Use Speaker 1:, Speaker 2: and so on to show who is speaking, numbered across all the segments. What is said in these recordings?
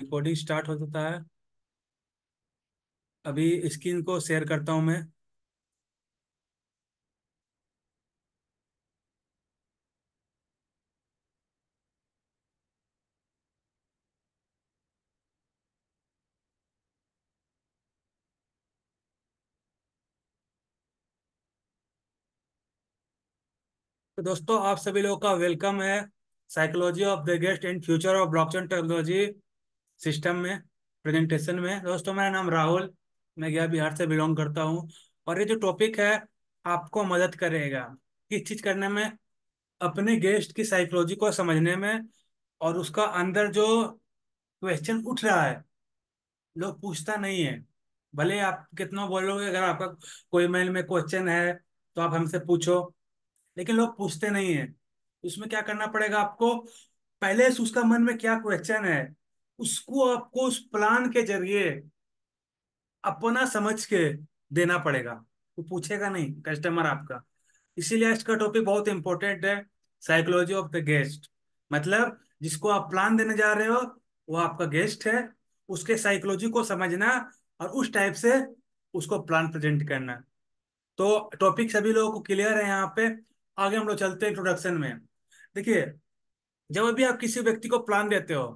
Speaker 1: recording start हो चुका है अभी स्क्रीन को शेयर करता हूं मैं तो दोस्तों आप सभी लोगों का वेलकम है psychology of the guest and future of blockchain technology system में प्रेजेंटेशन में दोस्तों मेरा नाम राहुल मैं गया बिहार से बिलोंग करता हूँ और ये जो टॉपिक है आपको मदद करेगा किस चीज़ करने में अपने गेस्ट की साइकोलॉजी को समझने में और उसका अंदर जो क्वेश्चन उठ रहा है लोग पूछता नहीं है भले आप कितना बोलोगे अगर आपका कोई मेल में क्वेश्चन है तो आप हमसे पूछो लेकिन लोग पूछते नहीं है उसमें क्या करना पड़ेगा आपको पहले उसका मन में क्या क्वेश्चन है उसको आपको उस प्लान के जरिए अपना समझ के देना पड़ेगा वो तो पूछेगा नहीं कस्टमर आपका इसीलिए इसका टॉपिक बहुत इंपॉर्टेंट है साइकोलॉजी ऑफ द गेस्ट मतलब जिसको आप प्लान देने जा रहे हो वो आपका गेस्ट है उसके साइकोलॉजी को समझना और उस टाइप से उसको प्लान प्रेजेंट करना तो टॉपिक सभी लोगों को क्लियर है यहाँ पे आगे हम लोग चलते हैं इंट्रोडक्शन में देखिए जब भी आप किसी व्यक्ति को प्लान देते हो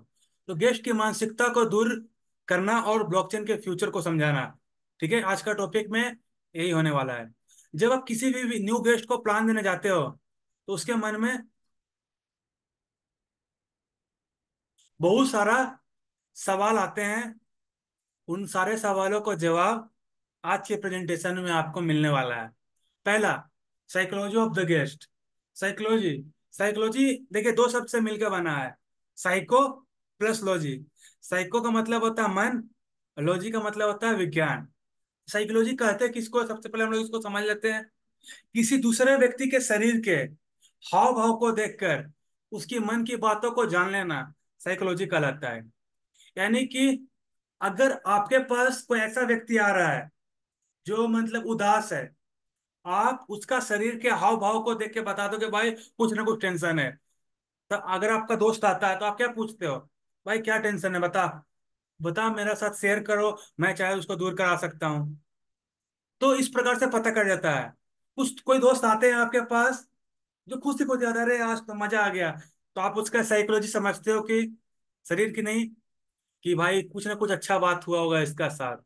Speaker 1: तो गेस्ट की मानसिकता को दूर करना और ब्लॉकचेन के फ्यूचर को समझाना ठीक है आज का टॉपिक में यही होने वाला है जब आप किसी भी न्यू गेस्ट को प्लान देने जाते हो तो उसके मन में बहुत सारा सवाल आते हैं उन सारे सवालों का जवाब आज के प्रेजेंटेशन में आपको मिलने वाला है पहला psychology of the guest psychology psychology देखिए दो शब्द से मिलकर बना है साइको प्लस लॉजी साइको का मतलब होता है मन लॉजी का मतलब होता है विज्ञान साइकोलॉजी कहते हैं किसको सबसे पहले हम लोग इसको समझ लेते हैं किसी दूसरे व्यक्ति के शरीर के हाव भाव को देखकर उसकी मन की बातों को जान लेना साइकोलॉजी कहलाता है यानी कि अगर आपके पास कोई ऐसा व्यक्ति आ रहा है जो मतलब उदास है आप उसका शरीर के हाव भाव को देख के बता दो कि भाई कुछ ना कुछ टेंशन है तो अगर आपका दोस्त आता है तो आप क्या पूछते हो भाई क्या टेंशन है बता बता मेरा साथ शेयर करो मैं चाहे उसको दूर करा सकता हूँ तो इस प्रकार से पता कर जाता है कुछ कोई दोस्त आते हैं आपके पास जो खुद से खुद याद अरे आज तो मजा आ गया तो आप उसका साइकोलॉजी समझते हो कि शरीर की नहीं कि भाई कुछ ना कुछ अच्छा बात हुआ होगा इसका साथ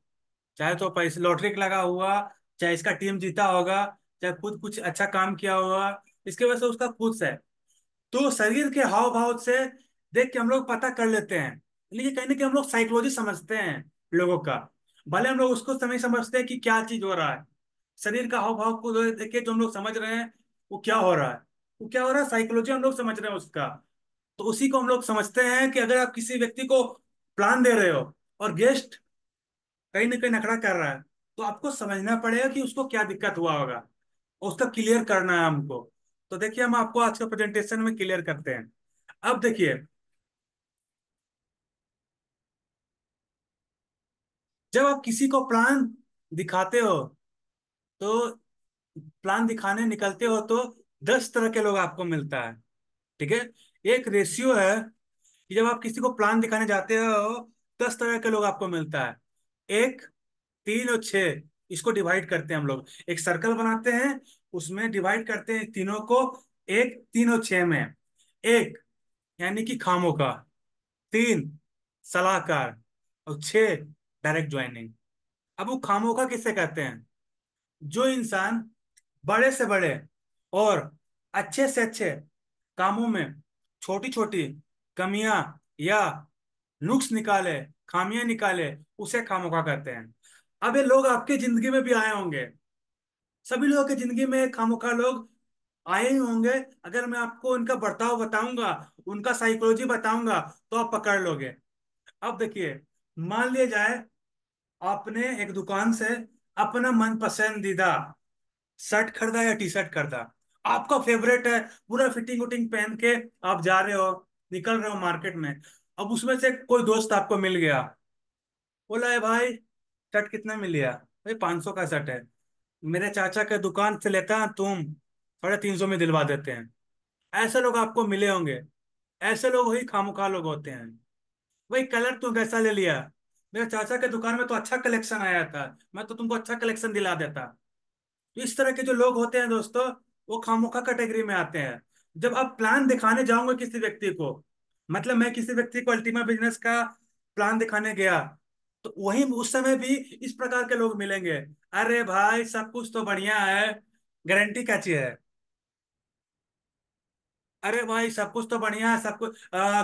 Speaker 1: चाहे तो पैसे लॉटरी लगा हुआ चाहे इसका टीम जीता होगा चाहे खुद कुछ अच्छा काम किया होगा इसके वजह से उसका खुद है तो शरीर के हाव भाव से देख के हम लोग पता कर लेते हैं लेकिन कहीं ना कहीं हम लोग साइकोलॉजी समझते हैं लोगों का भले हम लोग उसको समय समझते हैं कि क्या चीज हो रहा है शरीर का हाव भाव को देख के जो हम लोग समझ रहे हैं वो क्या हो रहा है वो क्या हो रहा है साइकोलॉजी हम लोग समझ रहे हैं उसका तो उसी को हम लोग समझते हैं कि अगर आप किसी व्यक्ति को प्लान दे रहे हो और गेस्ट कहीं ना कहीं नखड़ा कर रहा है तो आपको समझना पड़ेगा कि उसको क्या दिक्कत हुआ होगा और उसका क्लियर करना है हमको तो देखिए हम आपको आज के प्रेजेंटेशन में क्लियर करते हैं अब देखिए जब आप किसी को प्लान दिखाते हो तो प्लान दिखाने निकलते हो तो दस तरह के लोग आपको मिलता है ठीक है एक रेशियो है कि जब आप किसी को प्लान दिखाने जाते हो दस तरह के लोग आपको मिलता है एक तीन और छ इसको डिवाइड करते हैं हम लोग एक सर्कल बनाते हैं उसमें डिवाइड करते हैं तीनों को एक तीन और छह में एक यानी कि खामों का तीन सलाहकार और छह डायरेक्ट ज्वाइनिंग अब वो खामोखा किसे कहते हैं जो इंसान बड़े से बड़े और अच्छे से अच्छे कामों में छोटी छोटी कमियां या नुक्स निकाले खामियां निकाले उसे खामोखा कहते हैं अब ये लोग आपके जिंदगी में भी आए होंगे सभी लोगों की जिंदगी में खामोखा लोग आए ही होंगे अगर मैं आपको उनका बर्ताव बताऊंगा उनका साइकोलॉजी बताऊंगा तो आप पकड़ लोगे अब देखिए मान लिया जाए आपने एक दुकान से अपना मन पसंदीदा शर्ट खरीदा या टी शर्ट खरीदा आपका फेवरेट है पूरा फिटिंग उटिंग पहन के आप जा रहे हो निकल रहे हो मार्केट में अब उसमें से कोई दोस्त आपको मिल गया बोला है भाई शर्ट कितना मिल गया भाई पाँच सौ का शर्ट है मेरे चाचा के दुकान से लेता है तुम साढ़े तीन सौ में दिलवा देते हैं ऐसे लोग आपको मिले होंगे ऐसे लोग ही खामुखा लोग होते हैं भाई कलर तू कैसा ले लिया मेरे चाचा के दुकान में तो अच्छा कलेक्शन आया था मैं तो तुमको अच्छा कलेक्शन दिला देता तो इस तरह के जो लोग होते हैं दोस्तों वो खामोखा कैटेगरी में आते हैं जब आप प्लान दिखाने जाओगे किसी व्यक्ति को मतलब मैं किसी व्यक्ति को अल्टीमा बिजनेस का प्लान दिखाने गया तो वही उस समय भी इस प्रकार के लोग मिलेंगे अरे भाई सब कुछ तो बढ़िया है गारंटी क्या चीज है अरे भाई सब कुछ तो बढ़िया है सब कुछ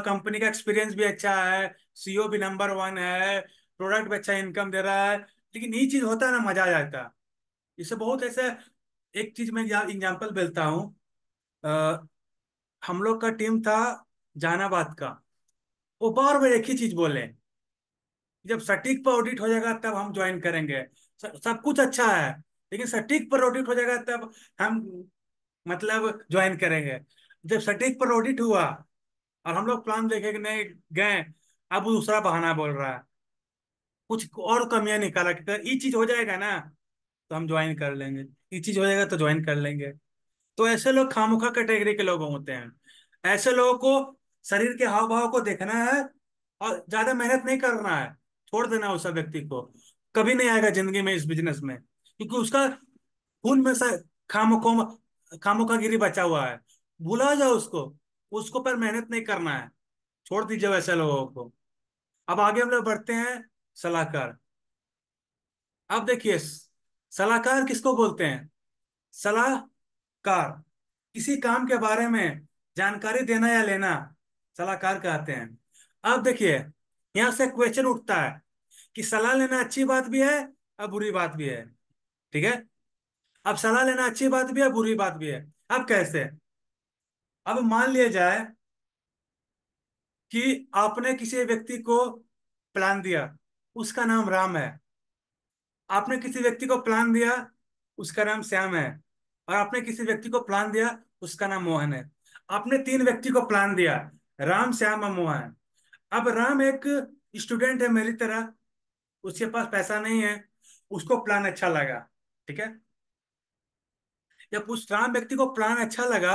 Speaker 1: कंपनी का एक्सपीरियंस भी अच्छा है सीईओ भी नंबर वन है प्रोडक्ट भी अच्छा इनकम दे रहा है लेकिन ये चीज होता है ना मजा आ जाता है इससे बहुत ऐसे एक चीज में एग्जाम्पल बोलता हूँ हम लोग का टीम था जहानाबाद का वो बार बार एक ही चीज बोले जब सटीक पर ऑडिट हो जाएगा तब हम ज्वाइन करेंगे सब कुछ अच्छा है लेकिन सटीक पर ऑडिट हो जाएगा तब हम मतलब ज्वाइन करेंगे जब सटीक पर ऑडिट हुआ और हम लोग प्लान देखे कि नहीं गए अब दूसरा बहाना बोल रहा है कुछ और कमियां निकाला कि ये चीज हो जाएगा ना तो हम ज्वाइन कर लेंगे ये चीज हो जाएगा तो ज्वाइन कर लेंगे तो ऐसे लोग खामुखा कैटेगरी के लोग होते हैं ऐसे लोगों को शरीर के हाव भाव को देखना है और ज्यादा मेहनत नहीं करना है छोड़ देना उस व्यक्ति को कभी नहीं आएगा जिंदगी में इस बिजनेस में क्योंकि उसका खून में से खामुखो खामुखा गिरी बचा हुआ है भुला जाओ उसको उसको पर मेहनत नहीं करना है छोड़ दीजिए वैसे लोगों को अब आगे हम लोग बढ़ते हैं सलाहकार अब देखिए सलाहकार किसको बोलते हैं सलाहकार किसी काम के बारे में जानकारी देना या लेना सलाहकार कहते हैं अब देखिए यहां से क्वेश्चन उठता है कि सलाह लेना अच्छी बात भी है और बुरी बात भी है ठीक है अब सलाह लेना अच्छी बात भी है बुरी बात भी है अब कैसे अब मान लिया जाए कि आपने किसी व्यक्ति को प्लान दिया उसका नाम राम है आपने किसी व्यक्ति को प्लान दिया उसका नाम श्याम है और आपने किसी व्यक्ति को प्लान दिया उसका नाम मोहन है आपने तीन व्यक्ति को प्लान दिया राम श्याम और मोहन अब राम एक स्टूडेंट है मेरी तरह उसके पास पैसा नहीं है उसको प्लान अच्छा लगा ठीक है जब उस राम व्यक्ति को प्लान अच्छा लगा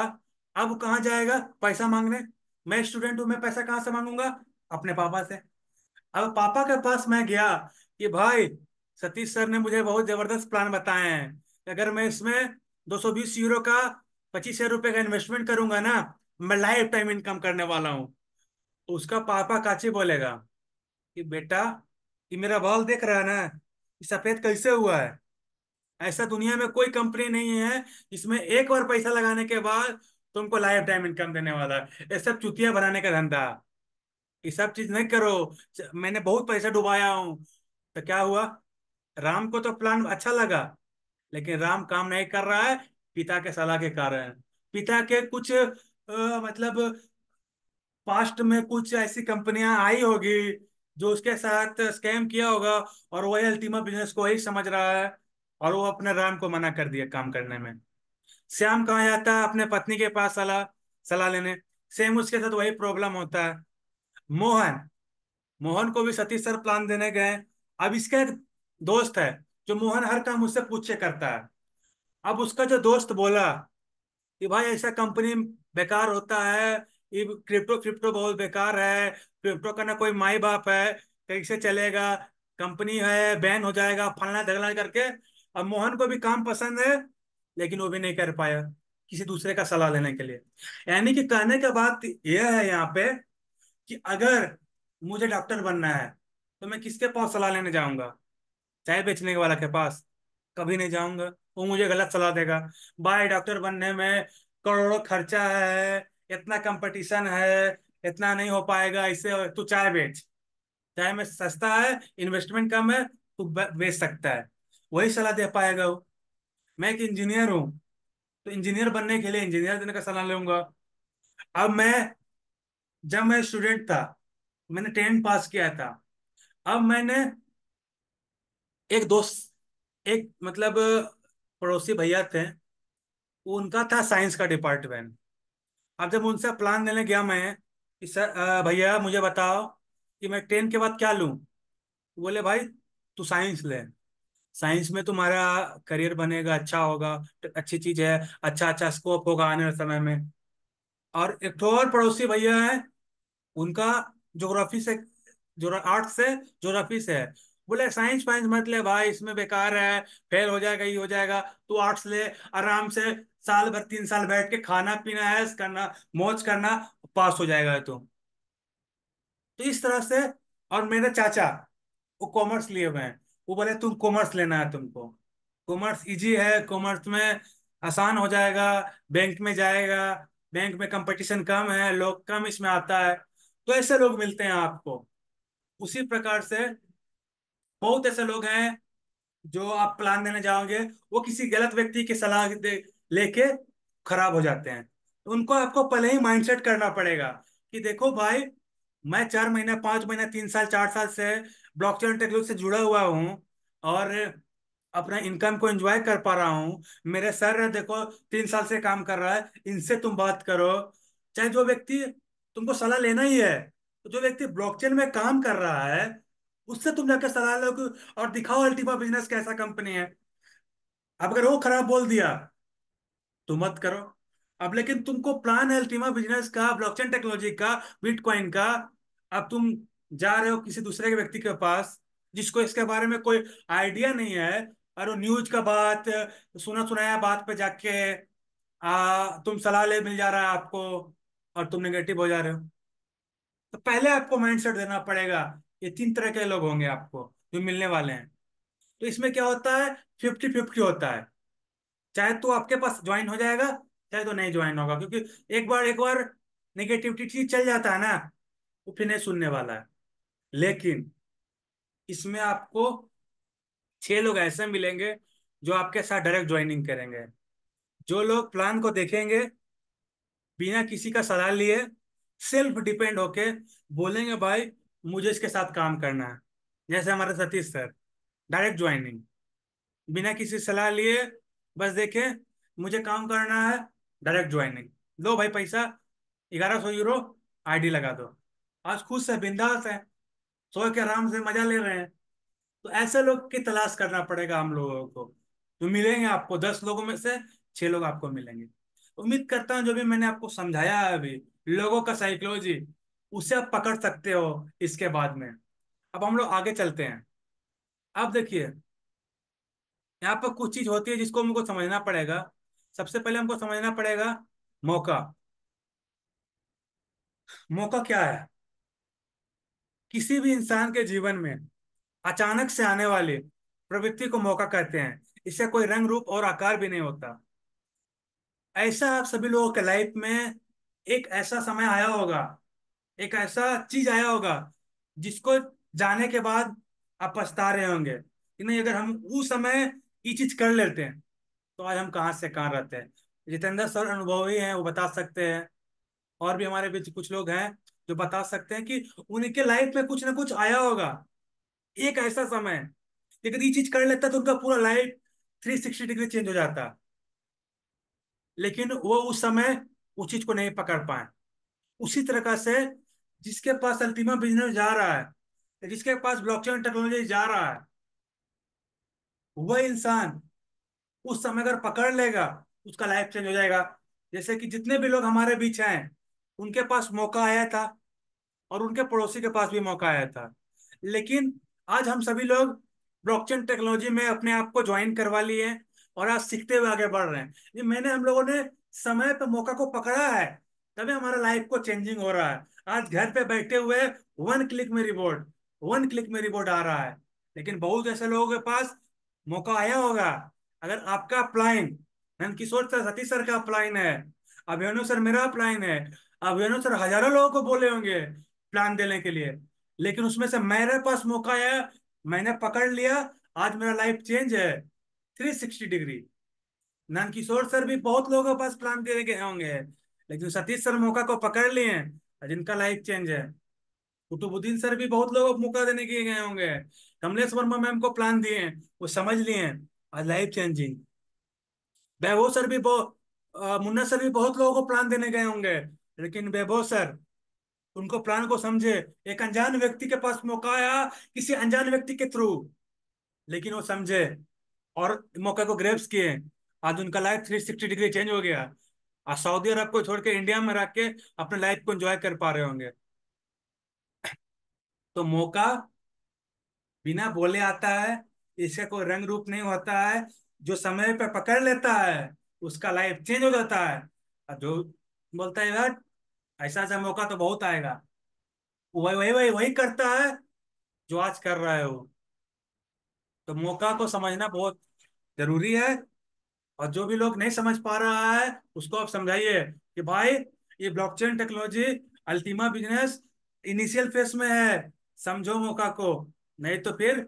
Speaker 1: अब कहा जाएगा पैसा मांगने मैं स्टूडेंट हूं मैं पैसा कहां से मांगूंगा अपने पापा से अब पापा के पास मैं गया कि भाई सतीश सर ने मुझे बहुत जबरदस्त प्लान बताए हैं अगर मैं इसमें 220 यूरो का पच्चीस हजार रुपये का इन्वेस्टमेंट करूंगा ना मैं लाइफ टाइम इनकम करने वाला हूँ तो उसका पापा काची बोलेगा कि बेटा ये मेरा बाल देख रहा है ना सफेद कैसे हुआ है ऐसा दुनिया में कोई कंपनी नहीं है इसमें एक बार पैसा लगाने के बाद तुमको लाइफ टाइम इनकम देने वाला है ये सब चुतिया बनाने का धंधा ये सब चीज नहीं करो मैंने बहुत पैसा डुबाया हूँ तो क्या हुआ राम को तो प्लान अच्छा लगा लेकिन राम काम नहीं कर रहा है पिता के सलाह के कारण पिता के कुछ आ, मतलब पास्ट में कुछ ऐसी कंपनियां आई होगी जो उसके साथ स्कैम किया होगा और वही अल्टीमा बिजनेस को ही समझ रहा है और वो अपने राम को मना कर दिया काम करने में श्याम कहा जाता है अपने पत्नी के पास सलाह सलाह लेने सेम उसके साथ वही प्रॉब्लम होता है मोहन मोहन को भी सतीश सर प्लान देने गए अब इसका एक दोस्त है जो मोहन हर काम मुझसे पूछे करता है अब उसका जो दोस्त बोला कि भाई ऐसा कंपनी बेकार होता है ये क्रिप्टो क्रिप्टो बहुत बेकार है क्रिप्टो का ना कोई माई बाप है कैसे चलेगा कंपनी है बैन हो जाएगा फलना धगला करके अब मोहन को भी काम पसंद है लेकिन वो भी नहीं कर पाया किसी दूसरे का सलाह लेने के लिए यानी कि कहने का बात यह है यहाँ पे कि अगर मुझे डॉक्टर बनना है तो मैं किसके पास सलाह लेने जाऊंगा चाय बेचने के वाला के पास कभी नहीं जाऊंगा वो मुझे गलत सलाह देगा बाय डॉक्टर बनने में करोड़ों खर्चा है इतना कंपटीशन है इतना नहीं हो पाएगा इससे तू चाय बेच चाय में सस्ता है इन्वेस्टमेंट कम है तू बेच सकता है वही सलाह दे पाएगा वो मैं एक इंजीनियर हूँ तो इंजीनियर बनने के लिए इंजीनियर देने का सलाह लूंगा अब मैं जब मैं स्टूडेंट था मैंने टेंथ पास किया था अब मैंने एक दोस्त एक मतलब पड़ोसी भैया थे उनका था साइंस का डिपार्टमेंट अब जब उनसे प्लान लेने गया मैं कि सर भैया मुझे बताओ कि मैं टेंथ के बाद क्या लूँ बोले भाई तू साइंस ले साइंस में तुम्हारा करियर बनेगा अच्छा होगा अच्छी चीज है अच्छा अच्छा स्कोप होगा आने वाले समय में और एक और पड़ोसी भैया है उनका जोग्राफी से जो आर्ट से जोग्राफी से है बोले साइंस वाइंस मत ले भाई इसमें बेकार है फेल हो जाएगा ये हो जाएगा तू आर्ट्स ले आराम से साल भर तीन साल बैठ के खाना पीना है करना मौज करना पास हो जाएगा तुम तो इस तरह से और मेरे चाचा वो कॉमर्स लिए हुए हैं वो बोले तुम कॉमर्स लेना है तुमको कॉमर्स इजी है कॉमर्स में आसान हो जाएगा बैंक में जाएगा बैंक में कंपटीशन कम है लोग कम इसमें आता है तो ऐसे लोग मिलते हैं आपको उसी प्रकार से बहुत ऐसे लोग हैं जो आप प्लान देने जाओगे वो किसी गलत व्यक्ति की सलाह लेके खराब हो जाते हैं तो उनको आपको पहले ही माइंडसेट करना पड़ेगा कि देखो भाई मैं चार महीना पांच महीना तीन साल चार साल से ब्लॉकचेन टेक्नोलॉजी से जुड़ा हुआ हूँ और अपना इनकम को एंजॉय कर पा रहा हूँ मेरे सर देखो तीन साल से काम कर रहा है इनसे तुम बात करो चाहे जो व्यक्ति तुमको सलाह लेना ही है तो जो व्यक्ति ब्लॉकचेन में काम कर रहा है उससे तुम जाकर सलाह लो और दिखाओ अल्टीफा बिजनेस कैसा कंपनी है अब अगर वो खराब बोल दिया तो मत करो अब लेकिन तुमको प्लान है अल्टीमा बिजनेस का ब्लॉकचेन टेक्नोलॉजी का बिटकॉइन का अब तुम जा रहे हो किसी दूसरे के व्यक्ति के पास जिसको इसके बारे में कोई आइडिया नहीं है और न्यूज का बात सुना सुनाया बात पे जाके आ, तुम सलाह ले मिल जा रहा है आपको और तुम नेगेटिव हो जा रहे हो तो पहले आपको माइंडसेट देना पड़ेगा ये तीन तरह के लोग होंगे आपको जो मिलने वाले हैं तो इसमें क्या होता है फिफ्टी फिफ्टी होता है चाहे तो आपके पास ज्वाइन हो जाएगा चाहे तो नहीं ज्वाइन होगा क्योंकि एक बार एक बार नेगेटिविटी चल जाता है ना वो फिर नहीं सुनने वाला है लेकिन इसमें आपको छह लोग ऐसे मिलेंगे जो आपके साथ डायरेक्ट ज्वाइनिंग करेंगे जो लोग प्लान को देखेंगे बिना किसी का सलाह लिए सेल्फ डिपेंड होके बोलेंगे भाई मुझे इसके साथ काम करना है जैसे हमारे सतीश सर डायरेक्ट ज्वाइनिंग बिना किसी सलाह लिए बस देखे मुझे काम करना है डायरेक्ट ज्वाइनिंग लो भाई पैसा ग्यारह सौ यूरो आईडी लगा दो आज खुद से बिंदास है सो के आराम से मजा ले रहे हैं तो ऐसे लोग की तलाश करना पड़ेगा हम लोगों को तो मिलेंगे आपको दस लोगों में से छह लोग आपको मिलेंगे उम्मीद करता हूँ जो भी मैंने आपको समझाया है अभी लोगों का साइकोलॉजी उसे आप पकड़ सकते हो इसके बाद में अब हम लोग आगे चलते हैं अब देखिए यहाँ पर कुछ चीज होती है जिसको हमको समझना पड़ेगा सबसे पहले हमको समझना पड़ेगा मौका मौका क्या है किसी भी इंसान के जीवन में अचानक से आने वाली प्रवृत्ति को मौका कहते हैं इससे कोई रंग रूप और आकार भी नहीं होता ऐसा आप सभी लोगों के लाइफ में एक ऐसा समय आया होगा एक ऐसा चीज आया होगा जिसको जाने के बाद आप पछता रहे होंगे कि नहीं अगर हम उस समय ये चीज कर लेते हैं तो आज हम कहाँ से कहाँ रहते हैं जितेंद्र सर अनुभवी हैं वो बता सकते हैं और भी हमारे बीच कुछ लोग हैं जो बता सकते हैं कि उनके लाइफ में कुछ ना कुछ आया होगा एक ऐसा समय अगर ये चीज कर लेता तो उनका पूरा लाइफ थ्री डिग्री चेंज हो जाता लेकिन वो उस समय उस चीज को नहीं पकड़ पाए उसी तरह से जिसके पास अल्टीमा बिजनेस जा रहा है जिसके पास ब्लॉकचेन टेक्नोलॉजी जा रहा है वह इंसान उस समय अगर पकड़ लेगा उसका लाइफ चेंज हो जाएगा जैसे कि जितने भी लोग हमारे बीच हैं उनके पास मौका आया था और उनके पड़ोसी के पास भी मौका आया था लेकिन आज हम सभी लोग ब्लॉकचेन टेक्नोलॉजी में अपने आप को ज्वाइन करवा लिए और आप सीखते हुए आगे बढ़ रहे हैं ये मैंने हम लोगों ने समय पर मौका को पकड़ा है तभी हमारा लाइफ को चेंजिंग हो रहा है आज घर पे बैठे हुए वन क्लिक में रिपोर्ट वन क्लिक में रिपोर्ट आ रहा है लेकिन बहुत ऐसे लोगों के पास मौका आया होगा अगर आपका plan Nand Kishore sir Satish sir का प्लाइन है अभियानो सर मेरा प्लाइन है अभियानो सर हजारों लोगों को बोले होंगे प्लान देने के लिए लेकिन उसमें से मेरे पास मौका आया मैंने पकड़ लिया आज मेरा लाइफ चेंज है three sixty degree Nand Kishore sir भी बहुत लोगों के पास प्लान दे गए होंगे लेकिन सतीश सर मौका को पकड़ लिए हैं जिनका लाइफ चेंज है कुतुबुद्दीन सर भी बहुत लोगों को मौका देने के गए होंगे कमलेश वर्मा मैम को प्लान दिए हैं वो समझ लिए हैं और लाइफ चेंजिंग वैभव सर भी बहुत मुन्ना सर भी बहुत लोगों को प्लान देने गए होंगे लेकिन बैभो सर उनको प्लान को समझे एक अनजान व्यक्ति के पास मौका आया किसी अनजान व्यक्ति के थ्रू लेकिन वो समझे और मौके को ग्रेप्स किए आज उनका life three sixty degree change हो गया और सऊदी अरब को छोड़ के इंडिया में रख के अपने लाइफ को एंजॉय कर पा रहे होंगे तो मौका बिना बोले आता है इसका कोई रंग रूप नहीं होता है जो समय पर पकड़ लेता है उसका लाइफ चेंज हो जाता है और जो बोलता है यार ऐसा ऐसा मौका तो बहुत आएगा वही वही वही वही करता है जो आज कर रहा है वो तो मौका को समझना बहुत जरूरी है और जो भी लोग नहीं समझ पा रहा है उसको आप समझाइए कि भाई ये blockchain technology Ultima business initial phase में है समझो मौका को नहीं तो फिर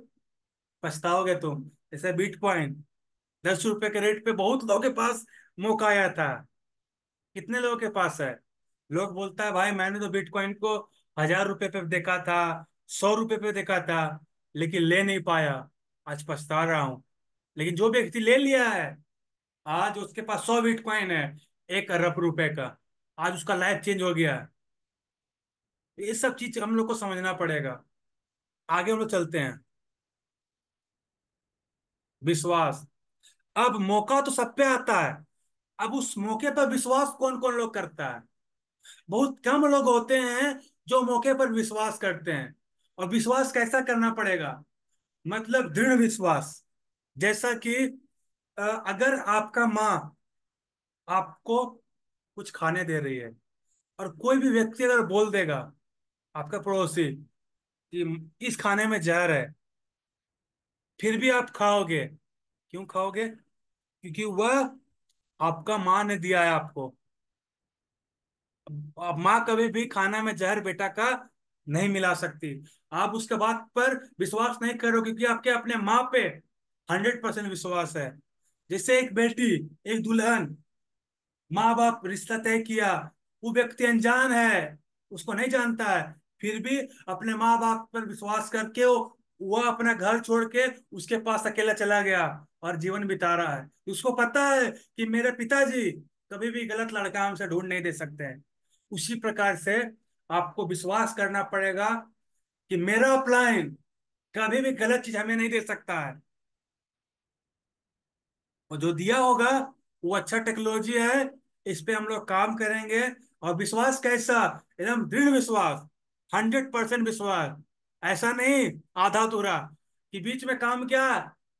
Speaker 1: पछताओगे तुम जैसे बीट पॉइंट दस रुपए के रेट पे बहुत लोगों के पास मौका आया था कितने लोगों के पास है लोग बोलता है भाई मैंने तो बिटकॉइन को हजार रुपए पे देखा था सौ रुपए पे देखा था लेकिन ले नहीं पाया आज पछता रहा हूँ लेकिन जो व्यक्ति ले लिया है आज उसके पास सौ बिटकॉइन है एक अरब रुपए का आज उसका लाइफ चेंज हो गया है ये सब चीज हम लोग को समझना पड़ेगा आगे हम लोग चलते हैं विश्वास अब मौका तो सब पे आता है अब उस मौके पर विश्वास कौन कौन लोग करता है बहुत कम लोग होते हैं जो मौके पर विश्वास करते हैं और विश्वास कैसा करना पड़ेगा मतलब दृढ़ विश्वास जैसा कि अगर आपका माँ आपको कुछ खाने दे रही है और कोई भी व्यक्ति अगर बोल देगा आपका पड़ोसी कि इस खाने में जहर है फिर भी आप खाओगे क्यों खाओगे क्योंकि वह आपका माँ ने दिया है आपको आप माँ कभी भी खाना में जहर बेटा का नहीं मिला सकती आप उसके बात पर विश्वास नहीं करोगे क्योंकि आपके अपने माँ पे हंड्रेड परसेंट विश्वास है जैसे एक बेटी एक दुल्हन माँ बाप रिश्ता तय किया वो व्यक्ति अनजान है उसको नहीं जानता है फिर भी अपने माँ बाप पर विश्वास करके वह अपना घर छोड़ के उसके पास अकेला चला गया और जीवन बिता रहा है उसको पता है कि मेरे पिताजी कभी भी गलत लड़का हमसे ढूंढ नहीं दे सकते हैं उसी प्रकार से आपको विश्वास करना पड़ेगा कि मेरा अपलाइन कभी भी गलत चीज हमें नहीं दे सकता है और जो दिया होगा वो अच्छा टेक्नोलॉजी है इस पे हम लोग काम करेंगे और विश्वास कैसा एकदम दृढ़ विश्वास हंड्रेड परसेंट विश्वास ऐसा नहीं आधा तुरा कि बीच में काम किया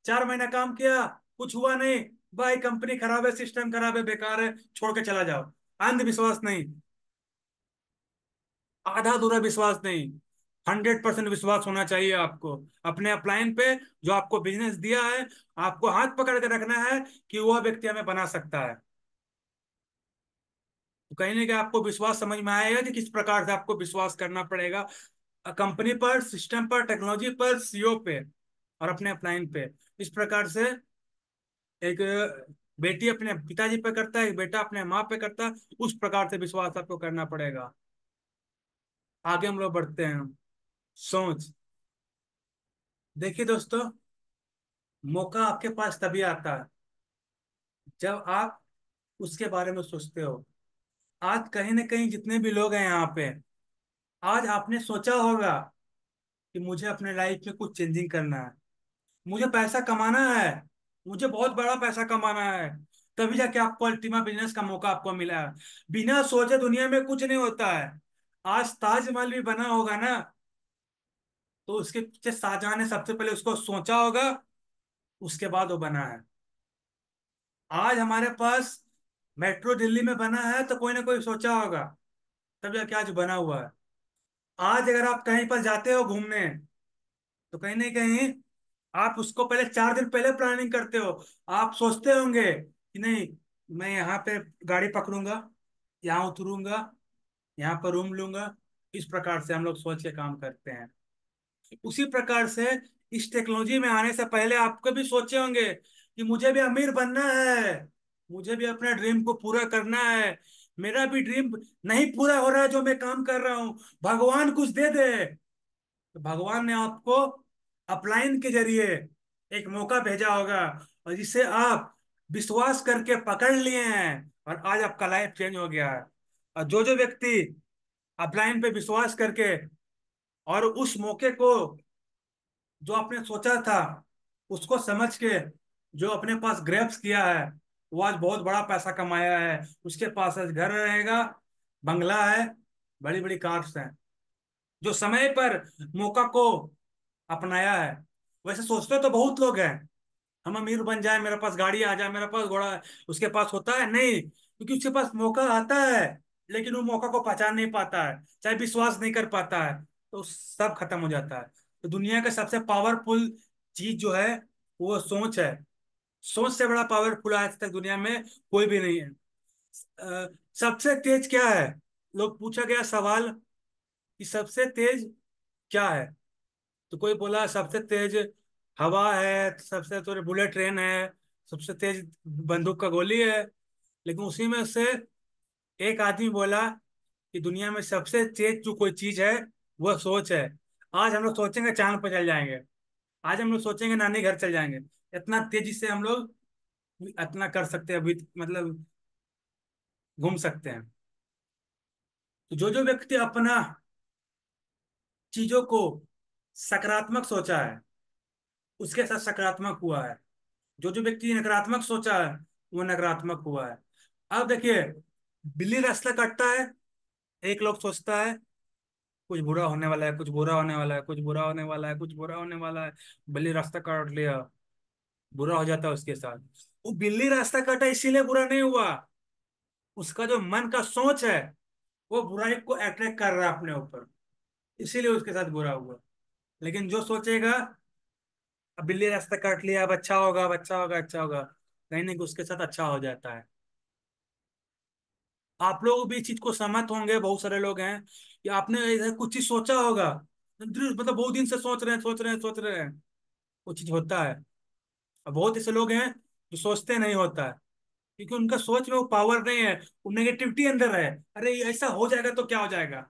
Speaker 1: चार महीना काम किया कुछ हुआ नहीं भाई कंपनी खराब है सिस्टम खराब है बेकार है छोड़ के चला जाओ अंधविश्वास नहीं आधा दूरा विश्वास नहीं हंड्रेड परसेंट विश्वास होना चाहिए आपको अपने अपलायन पे जो आपको बिजनेस दिया है आपको हाथ पकड़ के रखना है कि वह व्यक्ति हमें बना सकता है तो कहीं ना कहीं आपको विश्वास समझ में आएगा कि किस प्रकार से आपको विश्वास करना पड़ेगा कंपनी पर सिस्टम पर टेक्नोलॉजी पर सीओ पे और अपने अपलाइन पे इस प्रकार से एक बेटी अपने पिताजी पे करता है एक बेटा अपने माँ पे करता है उस प्रकार से विश्वास आपको करना पड़ेगा आगे हम लोग बढ़ते हैं सोच देखिए दोस्तों मौका आपके पास तभी आता है जब आप उसके बारे में सोचते हो आज कहीं ना कहीं जितने भी लोग हैं यहाँ पे आज आपने सोचा होगा कि मुझे अपने लाइफ में कुछ चेंजिंग करना है मुझे पैसा कमाना है मुझे बहुत बड़ा पैसा कमाना है तभी जाके आपको अल्टीमा बिजनेस का मौका आपको मिला है बिना सोचे दुनिया में कुछ नहीं होता है आज ताजमहल भी बना होगा ना तो उसके पीछे शाहजहां ने सबसे पहले उसको सोचा होगा उसके बाद वो बना है आज हमारे पास मेट्रो दिल्ली में बना है तो कोई ना कोई सोचा होगा तब जाके आज बना हुआ है आज अगर आप कहीं पर जाते हो घूमने तो कहीं ना कहीं आप उसको पहले चार दिन पहले प्लानिंग करते हो आप सोचते होंगे कि नहीं मैं यहाँ पे गाड़ी पकड़ूंगा यहाँ उतरूंगा यहाँ पर रूम लूंगा इस प्रकार से हम लोग सोच के काम करते हैं उसी प्रकार से इस टेक्नोलॉजी में आने से पहले आपको भी सोचे होंगे कि मुझे भी अमीर बनना है मुझे भी अपना ड्रीम को पूरा करना है मेरा भी ड्रीम नहीं पूरा हो रहा है जो मैं काम कर रहा हूं भगवान कुछ दे दे तो भगवान ने आपको अपलाइन के जरिए एक मौका भेजा होगा और जिसे आप विश्वास करके पकड़ लिए हैं और आज आपका लाइफ चेंज हो गया है और जो जो व्यक्ति अपलाइन पे विश्वास करके और उस मौके को जो आपने सोचा था उसको समझ के जो अपने पास ग्रेप्स किया है वो आज बहुत बड़ा पैसा कमाया है उसके पास आज घर रहेगा बंगला है बड़ी बड़ी कार्स हैं जो समय पर मौका को अपनाया है वैसे सोचते तो बहुत लोग हैं हम अमीर बन जाए मेरे पास गाड़ी आ जाए मेरे पास घोड़ा उसके पास होता है नहीं क्योंकि उसके पास मौका आता है लेकिन वो मौका को पहचान नहीं पाता है चाहे विश्वास नहीं कर पाता है तो सब खत्म हो जाता है तो दुनिया का सबसे पावरफुल चीज जो है वो सोच है सोच से बड़ा पावरफुल आज तक दुनिया में कोई भी नहीं है सबसे तेज क्या है लोग पूछा गया सवाल कि सबसे तेज क्या है तो कोई बोला सबसे तेज हवा है सबसे तो बुलेट ट्रेन है सबसे तेज बंदूक का गोली है लेकिन उसी में से एक आदमी बोला कि दुनिया में सबसे तेज जो कोई चीज है वह सोच है आज हम लोग सोचेंगे चांद पर चल जाएंगे आज हम लोग सोचेंगे नानी घर चल जाएंगे इतना तेजी से हम लोग इतना कर सकते हैं मतलब घूम सकते हैं तो जो जो व्यक्ति अपना चीजों को सकारात्मक सोचा है उसके साथ सकारात्मक हुआ है जो जो व्यक्ति नकारात्मक सोचा है वो नकारात्मक हुआ है अब देखिए बिल्ली रास्ता कटता है एक लोग सोचता है कुछ बुरा होने वाला है कुछ बुरा होने वाला है कुछ बुरा होने वाला है कुछ बुरा होने वाला है बिल्ली रास्ता काट लिया बुरा हो जाता है उसके साथ वो बिल्ली रास्ता काटा इसीलिए बुरा नहीं हुआ उसका जो मन का सोच है वो बुराई को अट्रैक्ट कर रहा है अपने ऊपर इसीलिए उसके साथ बुरा हुआ लेकिन जो सोचेगा अब बिल्ली रास्ता काट लिया अब अच्छा होगा अब अच्छा होगा अच्छा होगा कहीं ना कहीं उसके साथ अच्छा हो जाता है आप लोग भी चीज को सहमत होंगे बहुत सारे लोग हैं कि आपने कुछ चीज सोचा होगा मतलब बहुत दिन से सोच रहे हैं सोच रहे हैं सोच रहे हैं वो चीज होता है और बहुत ऐसे लोग हैं जो सोचते नहीं होता है क्योंकि उनका सोच में वो पावर नहीं है वो नेगेटिविटी अंदर है अरे ऐसा हो जाएगा तो क्या हो जाएगा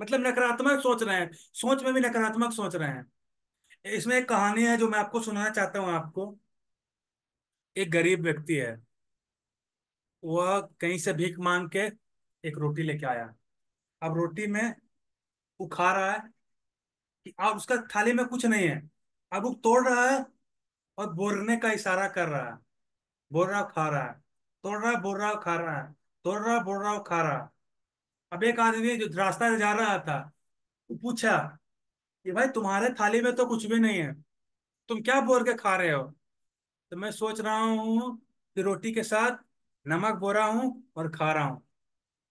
Speaker 1: मतलब नकारात्मक सोच रहे हैं सोच में भी नकारात्मक सोच रहे हैं इसमें एक कहानी है जो मैं आपको सुनाना चाहता हूँ आपको एक गरीब व्यक्ति है वह कहीं से भीख मांग के एक रोटी लेके आया अब रोटी में वो खा रहा है कि अब उसका थाली में कुछ नहीं है अब वो तोड़ रहा है और बोरने का इशारा कर रहा है बोल रहा खा रहा है तोड़ रहा बोल रहा खा रहा है तोड़ रहा बोल रहा खा रहा अब एक आदमी जो रास्ता से जा रहा था वो पूछा कि भाई तुम्हारे थाली में तो कुछ भी नहीं है तुम क्या बोल के खा रहे हो तो मैं सोच रहा हूँ कि रोटी के साथ नमक बो रहा हूं और खा रहा हूं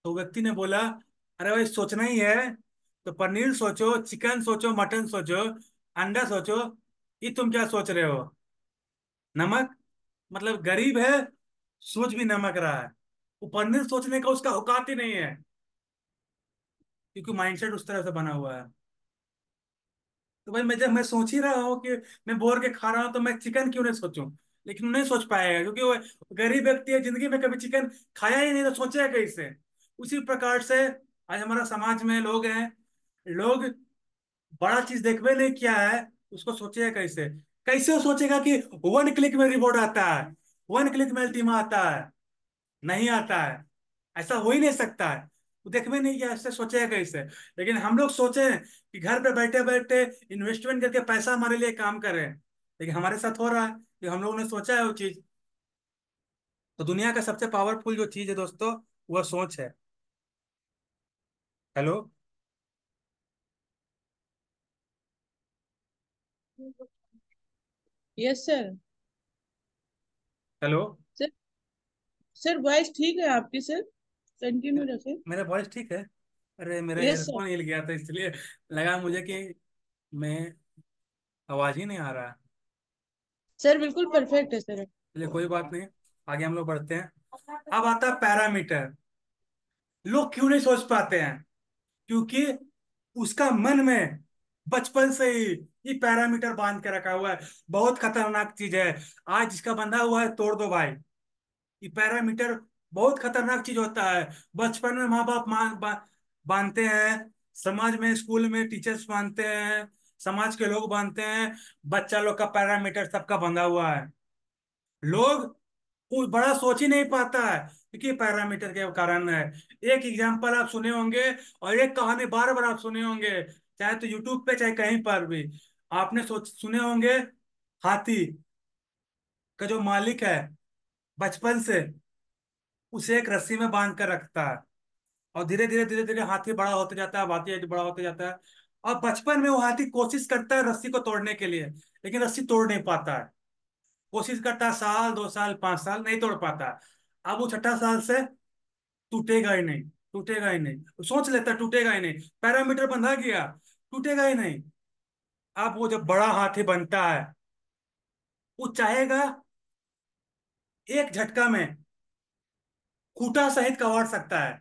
Speaker 1: तो व्यक्ति ने बोला अरे भाई सोचना ही है तो पनीर सोचो चिकन सोचो मटन सोचो अंडा सोचो ये तुम क्या सोच रहे हो नमक मतलब गरीब है सोच भी नमक रहा है वो पनीर सोचने का उसका औकात ही नहीं है क्योंकि माइंडसेट उस तरह से बना हुआ है तो भाई मैं जब मैं सोच ही रहा हूँ कि मैं बोर के खा रहा हूं तो मैं चिकन क्यों नहीं सोचूं लेकिन नहीं सोच पाएगा क्योंकि वो गरीब व्यक्ति है जिंदगी में कभी चिकन खाया ही नहीं तो सोचेगा कैसे उसी प्रकार से आज हमारा समाज में लोग हैं लोग बड़ा चीज देखे नहीं किया है उसको सोचेगा कैसे कैसे सोचेगा कि वन क्लिक में रिपोर्ट आता है वन क्लिक में अल्टीमा आता है नहीं आता है ऐसा हो ही नहीं सकता है वो देखे नहीं किया ऐसे सोचेगा कैसे लेकिन हम लोग सोचे कि घर पे बैठे बैठे इन्वेस्टमेंट करके पैसा हमारे लिए काम करे लेकिन हमारे साथ हो रहा है ये हम लोगों ने सोचा है वो चीज तो दुनिया का सबसे पावरफुल जो चीज है दोस्तों वह सोच है
Speaker 2: hello yes sir hello sir sir voice ठीक है आपकी सर कंटिन्यू रखे मेरा वॉइस ठीक है
Speaker 1: अरे मेरा yes, हिल गया था इसलिए लगा मुझे कि मैं आवाज ही नहीं आ रहा
Speaker 2: सर बिल्कुल परफेक्ट है सर
Speaker 1: चलिए कोई बात नहीं आगे हम लोग बढ़ते हैं अब आता है पैरामीटर लोग क्यों नहीं सोच पाते हैं क्योंकि उसका मन में बचपन से ही ये पैरामीटर बांध के रखा हुआ है बहुत खतरनाक चीज है आज इसका बंधा हुआ है तोड़ दो भाई ये पैरामीटर बहुत खतरनाक चीज होता है बचपन में माँ बाप बांधते हैं समाज में स्कूल में टीचर्स बांधते हैं समाज के लोग बांधते हैं बच्चा लोग का पैरामीटर सबका बंधा हुआ है लोग बड़ा सोच ही नहीं पाता है क्योंकि पैरामीटर के कारण है एक एग्जाम्पल आप सुने होंगे और एक कहानी बार बार आप सुने होंगे चाहे तो यूट्यूब पे चाहे कहीं पर भी आपने सोच सुने होंगे हाथी का जो मालिक है बचपन से उसे एक रस्सी में बांध कर रखता है और धीरे धीरे धीरे धीरे हाथी बड़ा होते जाता है हाथी बड़ा होता जाता है और बचपन में वो हाथी कोशिश करता है रस्सी को तोड़ने के लिए लेकिन रस्सी तोड़ नहीं पाता है कोशिश करता है साल दो साल पांच साल नहीं तोड़ पाता अब वो छठा साल से टूटेगा ही नहीं टूटेगा ही नहीं सोच लेता टूटेगा ही नहीं पैरामीटर बंधा गया टूटेगा ही नहीं अब वो जब बड़ा हाथी बनता है वो चाहेगा एक झटका में खूटा सहित कवाड़ सकता है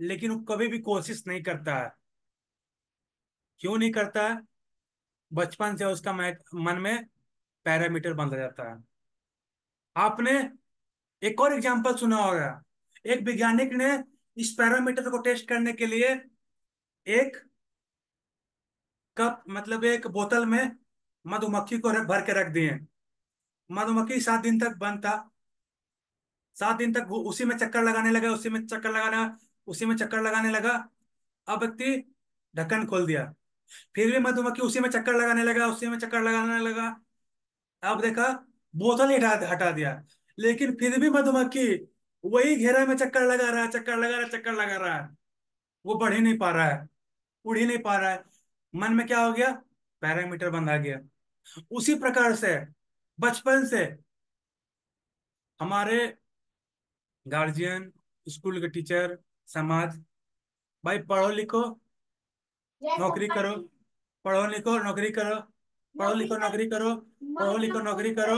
Speaker 1: लेकिन वो कभी भी कोशिश नहीं करता है क्यों नहीं करता बचपन से उसका मन में पैरामीटर बंधा जाता है आपने एक और एग्जाम्पल सुना होगा एक वैज्ञानिक ने इस पैरामीटर को टेस्ट करने के लिए एक कप मतलब एक बोतल में मधुमक्खी को भर के रख दिए मधुमक्खी सात दिन तक बंद था सात दिन तक उसी में चक्कर लगाने लगा उसी में चक्कर लगाना उसी में चक्कर लगाने लगा अब व्यक्ति ढक्कन खोल दिया फिर भी मधुमक्खी उसी में चक्कर लगाने लगा उसी में चक्कर लगाने लगा अब देखा बोतल ही हटा दिया लेकिन फिर भी मधुमक्खी वही घेरा में चक्कर लगा रहा है चक्कर लगा रहा है चक्कर लगा रहा है वो बढ़ ही नहीं पा रहा है उड़ ही नहीं पा रहा है मन में क्या हो गया पैरामीटर बंधा गया उसी प्रकार से बचपन से हमारे गार्जियन स्कूल के टीचर समाज भाई पढ़ो लिखो नौकरी करो पढ़ो लिखो नौकरी करो पढ़ो लिखो नौकरी करो पढ़ो लिखो नौकरी करो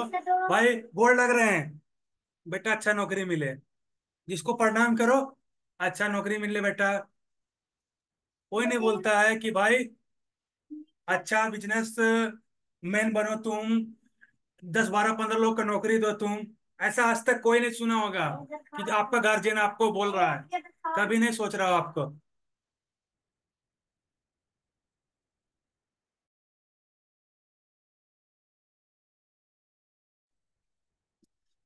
Speaker 1: भाई बोर्ड लग रहे हैं बेटा अच्छा नौकरी मिले जिसको प्रणाम करो अच्छा नौकरी मिले बेटा कोई नहीं बोलता है कि भाई अच्छा बिजनेस मैन बनो तुम दस बारह पंद्रह लोग का नौकरी दो तुम ऐसा आज तक कोई नहीं सुना होगा कि आपका गार्जियन आपको बोल रहा है तो कभी नहीं सोच रहा हो आपको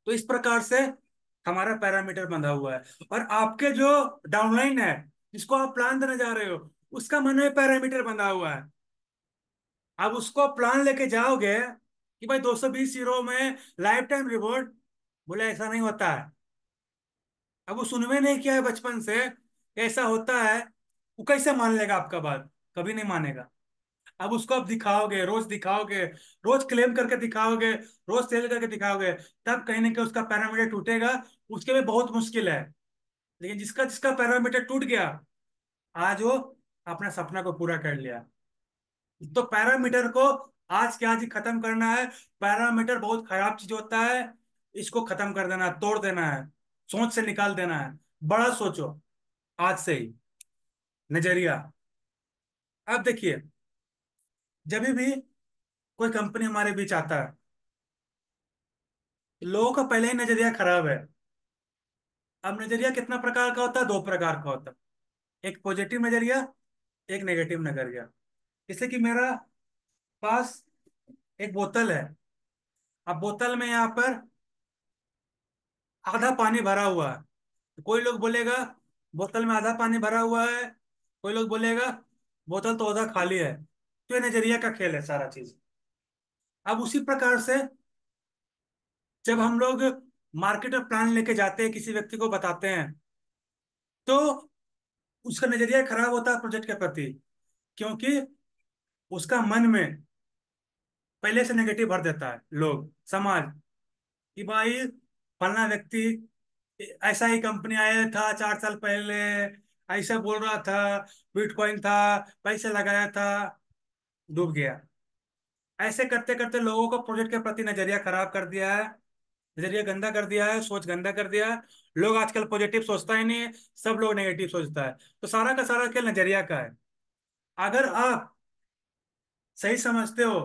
Speaker 1: तो इस प्रकार से हमारा पैरामीटर बंधा हुआ है और आपके जो डाउनलाइन है जिसको आप प्लान देने जा रहे हो उसका मन में पैरामीटर बंधा हुआ है आप उसको प्लान लेके जाओगे कि भाई 220 यूरो में लाइफ टाइम रिवॉर्ड बोले ऐसा नहीं होता है अब वो सुनवे नहीं किया है बचपन से ऐसा होता है वो कैसे मान लेगा आपका बात कभी नहीं मानेगा अब उसको आप दिखाओगे रोज दिखाओगे रोज क्लेम करके दिखाओगे रोज सेल करके दिखाओगे तब कहीं ना कहीं उसका पैरामीटर टूटेगा उसके भी बहुत मुश्किल है लेकिन जिसका जिसका पैरामीटर टूट गया आज वो अपना सपना को पूरा कर लिया तो पैरामीटर को आज के आज ही खत्म करना है पैरामीटर बहुत खराब चीज होता है इसको खत्म कर देना है तोड़ देना है सोच से निकाल देना है बड़ा सोचो आज से ही नजरिया अब देखिए जब भी कोई कंपनी हमारे बीच आता है लोगों का पहले ही नजरिया खराब है अब नजरिया कितना प्रकार का होता है दो प्रकार का होता है एक पॉजिटिव नजरिया एक नेगेटिव नजरिया जैसे कि मेरा पास एक बोतल है अब बोतल में यहाँ पर आधा पानी भरा हुआ है कोई लोग बोलेगा बोतल में आधा पानी भरा हुआ है कोई लोग बोलेगा बोतल तो आधा खाली है तो ये नजरिया का खेल है सारा चीज अब उसी प्रकार से जब हम लोग मार्केट में प्लान लेके जाते हैं किसी व्यक्ति को बताते हैं तो उसका नजरिया खराब होता है प्रोजेक्ट के प्रति क्योंकि उसका मन में पहले से नेगेटिव भर देता है लोग समाज कि भाई फलना व्यक्ति ऐसा ही कंपनी आया था चार साल पहले ऐसा बोल रहा था बिटकॉइन था पैसे लगाया था डूब गया ऐसे करते करते लोगों का प्रोजेक्ट के प्रति नजरिया खराब कर दिया है नजरिया गंदा कर दिया है सोच गंदा कर दिया है लोग आजकल पॉजिटिव सोचता ही नहीं है सब लोग नेगेटिव सोचता है तो सारा का सारा खेल नजरिया का है अगर आप सही समझते हो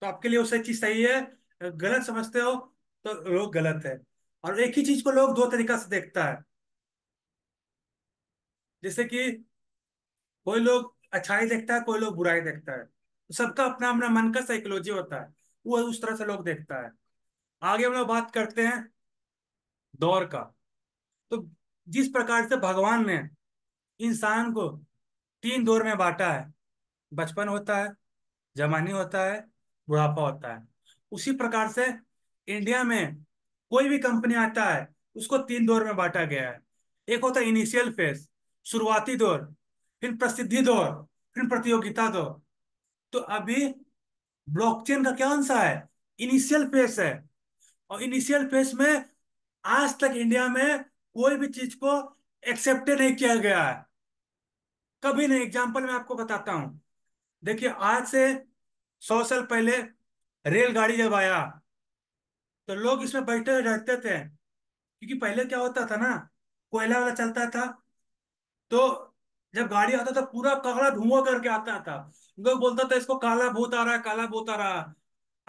Speaker 1: तो आपके लिए उससे चीज सही है गलत समझते हो तो लोग गलत है और एक ही चीज को लोग दो तरीका से देखता है जैसे कि कोई लोग अच्छाई देखता है कोई लोग बुराई देखता है सबका अपना अपना मन का साइकोलॉजी होता है वो उस तरह से लोग देखता है आगे हम लोग बात करते हैं दौर का तो जिस प्रकार से भगवान ने इंसान को तीन दौर में बांटा है बचपन होता है जवानी होता है बुढ़ापा होता है उसी प्रकार से इंडिया में कोई भी कंपनी आता है उसको तीन दौर में बांटा गया है एक होता है इनिशियल फेज शुरुआती दौर फिर प्रसिद्धि दौर फिर प्रतियोगिता दौर तो अभी ब्लॉकचेन का क्या आंसर है इनिशियल फेस है और इनिशियल फेस में आज तक इंडिया में कोई भी चीज को एक्सेप्टेड नहीं किया गया है कभी नहीं एग्जाम्पल मैं आपको बताता हूं देखिए आज से सौ साल पहले रेलगाड़ी जब आया तो लोग इसमें बैठे हुए डरते थे क्योंकि पहले क्या होता था ना कोयला वाला चलता था तो जब गाड़ी आता था पूरा काला धुआं करके आता था लोग बोलता था इसको काला भूत आ रहा है काला भूत आ रहा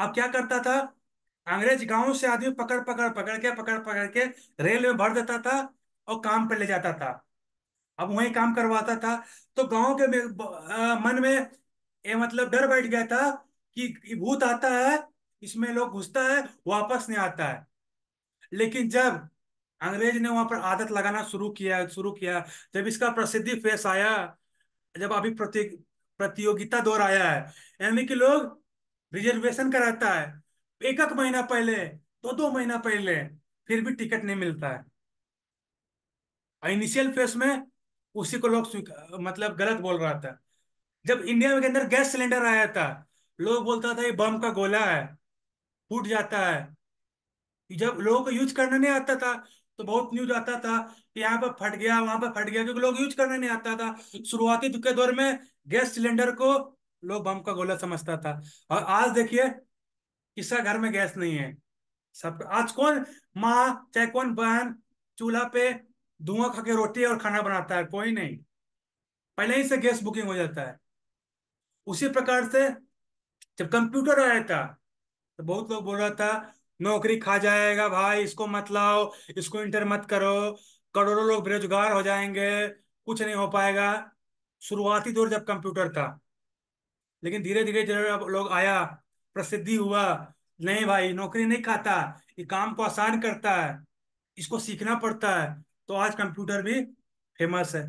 Speaker 1: अब क्या करता था अंग्रेज गांव से आदमी पकड़ पकड़ पकड़ के पकड़ पकड़ के रेल में भर देता था और काम पर ले जाता था अब वही काम करवाता था तो गांव के में, आ, मन में ये मतलब डर बैठ गया था कि भूत आता है इसमें लोग घुसता है वापस नहीं आता है लेकिन जब अंग्रेज ने वहां पर आदत लगाना शुरू किया शुरू किया जब इसका प्रसिद्धि फेस आया जब अभी प्रति प्रतियोगिता दौर आया है यानी कि लोग रिजर्वेशन कराता है एक एक महीना पहले दो दो महीना पहले फिर भी टिकट नहीं मिलता है इनिशियल फेस में उसी को लोग मतलब गलत बोल रहा था जब इंडिया के अंदर गैस सिलेंडर आया था लोग बोलता था ये बम का गोला है फूट जाता है जब लोगों को यूज करना नहीं आता था तो बहुत न्यूज आता था कि यहाँ पर फट गया वहां पर फट गया क्योंकि लोग यूज करने नहीं आता था शुरुआती के दौर में गैस सिलेंडर को लोग बम का गोला समझता था और आज देखिए किसका घर में गैस नहीं है सब आज कौन माँ चाहे कौन बहन चूल्हा पे धुआं खा के रोटी और खाना बनाता है कोई नहीं पहले ही से गैस बुकिंग हो जाता है उसी प्रकार से जब कंप्यूटर आया था तो बहुत लोग बोल रहा था नौकरी खा जाएगा भाई इसको मत लाओ इसको इंटर मत करो करोड़ों लोग बेरोजगार हो जाएंगे कुछ नहीं हो पाएगा शुरुआती दौर जब कंप्यूटर था लेकिन धीरे धीरे जब लोग आया प्रसिद्धि हुआ नहीं भाई नौकरी नहीं खाता ये काम को आसान करता है इसको सीखना पड़ता है तो आज कंप्यूटर भी फेमस है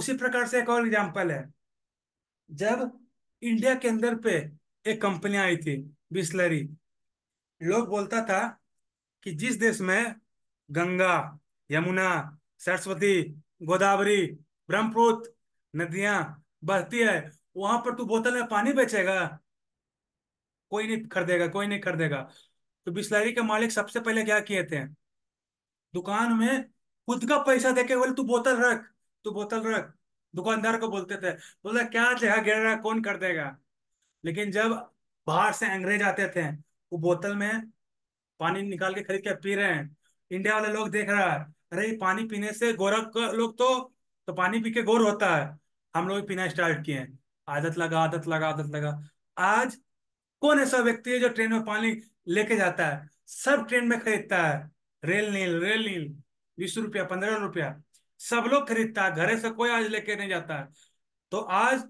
Speaker 1: उसी प्रकार से एक और एग्जाम्पल है जब इंडिया के अंदर पे एक कंपनी आई थी बिस्लरी लोग बोलता था कि जिस देश में गंगा यमुना सरस्वती गोदावरी ब्रह्मपुत्र नदियां बहती है वहां पर तू बोतल में पानी बेचेगा कोई नहीं खरीदेगा कोई नहीं खरीदेगा तो बिस्लरी के मालिक सबसे पहले क्या किए थे दुकान में खुद का पैसा देके बोले तू बोतल रख तू बोतल रख दुकानदार को बोलते थे बोला क्या जगह गिर रहा कौन कर देगा लेकिन जब बाहर से अंग्रेज आते थे वो बोतल में पानी निकाल के खरीद के पी रहे हैं इंडिया वाले लोग देख रहा है अरे पानी पीने से गोरख लोग तो तो पानी पी के गोर होता है हम लोग पीना स्टार्ट किए आदत लगा आदत लगा आदत लगा आज कौन ऐसा व्यक्ति है जो ट्रेन में पानी लेके जाता है सब ट्रेन में खरीदता है रेल नील रेल नील बीस रुपया पंद्रह रुपया सब लोग खरीदता है घरे से कोई आज लेके नहीं जाता है तो आज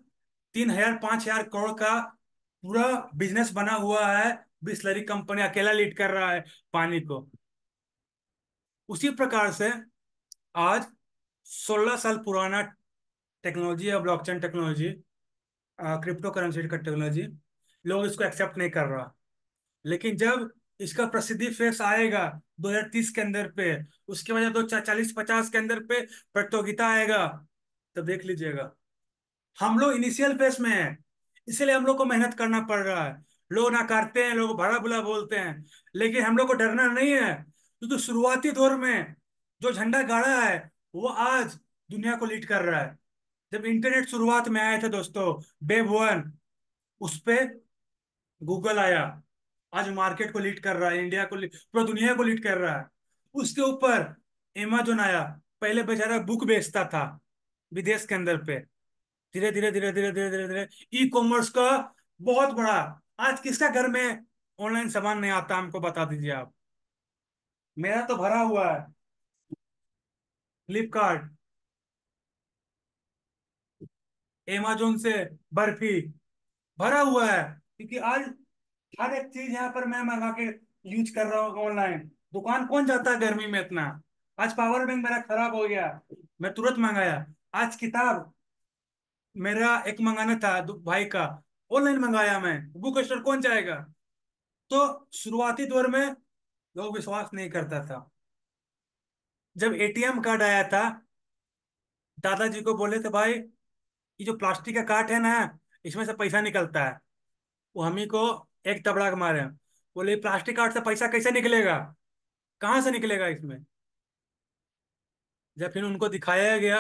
Speaker 1: तीन हजार पांच हजार करोड़ का पूरा बिजनेस बना हुआ है बिस्लरी कंपनी अकेला लीड कर रहा है पानी को उसी प्रकार से आज 16 साल पुराना टेक्नोलॉजी या ब्लॉकचेन टेक्नोलॉजी क्रिप्टो करेंसी का टेक्नोलॉजी लोग इसको एक्सेप्ट नहीं कर रहा लेकिन जब इसका प्रसिद्धि फेस आएगा 2030 के अंदर पे उसके वजह दो चालीस पचास के अंदर पे प्रतियोगिता आएगा तो देख लीजिएगा हम लोग इनिशियल फेस में है इसलिए हम लोग को मेहनत करना पड़ रहा है लोग नकारते हैं लोग भरा बुला बोलते हैं लेकिन हम लोग को डरना नहीं है क्योंकि तो शुरुआती दौर में जो झंडा गाड़ा है वो आज दुनिया को लीड कर रहा है जब इंटरनेट शुरुआत में आए थे दोस्तों बेब वन उस पर गूगल आया आज मार्केट को लीड कर रहा है इंडिया को पूरा दुनिया को लीड कर रहा है उसके ऊपर एमेजोन आया पहले बेचारा बुक बेचता था विदेश के अंदर पे धीरे धीरे धीरे धीरे धीरे धीरे धीरे ई कॉमर्स का बहुत बड़ा आज किसका घर में ऑनलाइन सामान नहीं आता हमको बता दीजिए आप मेरा तो भरा हुआ है फ्लिपकार्ट एमेजोन से बर्फी भरा हुआ है क्योंकि आज हर एक चीज यहाँ पर मैं मंगा के यूज कर रहा हूँ ऑनलाइन दुकान कौन जाता है गर्मी में इतना आज पावर बैंक मेरा खराब हो गया मैं तुरंत मंगाया आज किताब मेरा एक मंगाना था भाई का ऑनलाइन मंगाया मैं बुक स्टोर कौन जाएगा तो शुरुआती दौर में लोग विश्वास नहीं करता था जब एटीएम कार्ड आया था दादाजी को बोले थे भाई ये जो प्लास्टिक का कार्ड है ना इसमें से पैसा निकलता है वो हम ही को एक तबड़ा के मारे बोले प्लास्टिक कार्ड से पैसा कैसे निकलेगा कहाँ से निकलेगा इसमें जब फिर उनको दिखाया गया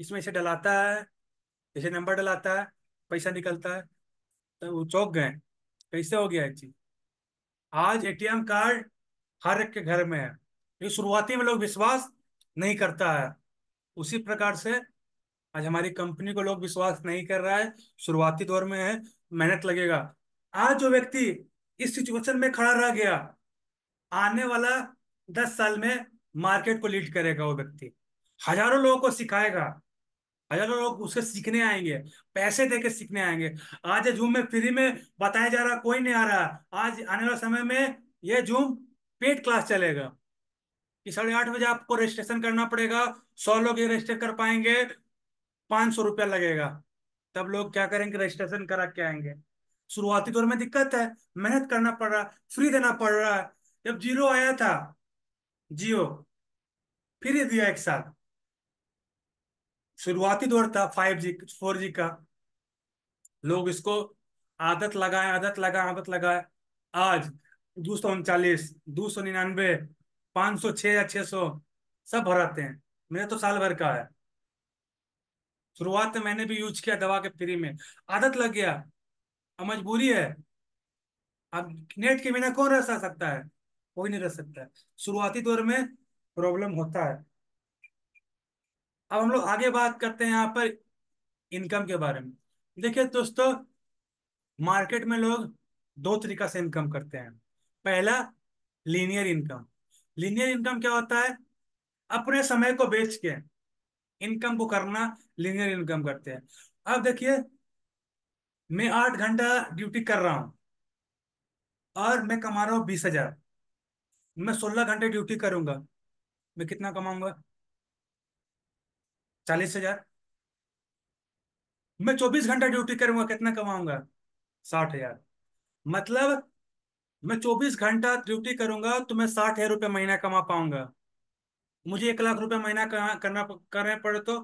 Speaker 1: इसमें इसे डलाता है इसे नंबर डलाता है पैसा निकलता है तो वो चौक गए कैसे हो गया ये चीज आज एटीएम कार्ड हर एक के घर में है ये शुरुआती में लोग विश्वास नहीं करता है उसी प्रकार से आज हमारी कंपनी को लोग विश्वास नहीं कर रहा है शुरुआती दौर में है मेहनत लगेगा आज जो व्यक्ति इस सिचुएशन में खड़ा रह गया आने वाला दस साल में मार्केट को लीड करेगा वो व्यक्ति हजारों लोगों को सिखाएगा हजारों लोग उसके सीखने आएंगे पैसे देके सीखने आएंगे आज जूम में फ्री में बताया जा रहा कोई नहीं आ रहा आज आने वाले समय में ये जूम पेड क्लास चलेगा कि साढ़े आठ बजे आपको रजिस्ट्रेशन करना पड़ेगा सौ लोग ये रजिस्टर कर पाएंगे पांच सौ रुपया लगेगा तब लोग क्या करेंगे रजिस्ट्रेशन करा के आएंगे शुरुआती दौर में दिक्कत है मेहनत करना पड़ रहा फ्री देना पड़ रहा है जब जीरो आया था जियो फ्री दिया एक साथ शुरुआती दौर था फाइव जी फोर जी का लोग इसको आदत लगाए आदत लगाए आदत लगाए आज दो सौ उनचालीस दो सौ निन्यानवे पांच सौ छह या छह सौ सब भराते हैं मेरा तो साल भर का है शुरुआत में मैंने भी यूज किया दवा के फ्री में आदत लग गया अब मजबूरी है अब नेट के बिना कौन रह सकता है कोई नहीं रह सकता शुरुआती दौर में प्रॉब्लम होता है अब हम लोग आगे बात करते हैं यहाँ पर इनकम के बारे में देखिए दोस्तों मार्केट में लोग दो तरीका से इनकम करते हैं पहला लीनियर इनकम लीनियर इनकम क्या होता है अपने समय को बेच के इनकम को करना लीनियर इनकम करते हैं अब देखिए मैं आठ घंटा ड्यूटी कर रहा हूं और मैं कमा रहा हूं बीस हजार मैं सोलह घंटे ड्यूटी करूंगा मैं कितना कमाऊंगा चालीस हजार मैं चौबीस घंटा ड्यूटी करूंगा कितना कमाऊंगा साठ हजार मतलब मैं चौबीस घंटा ड्यूटी करूंगा तो मैं साठ हजार रुपये महीना कमा पाऊंगा मुझे एक लाख रुपए महीना करना करने पड़े तो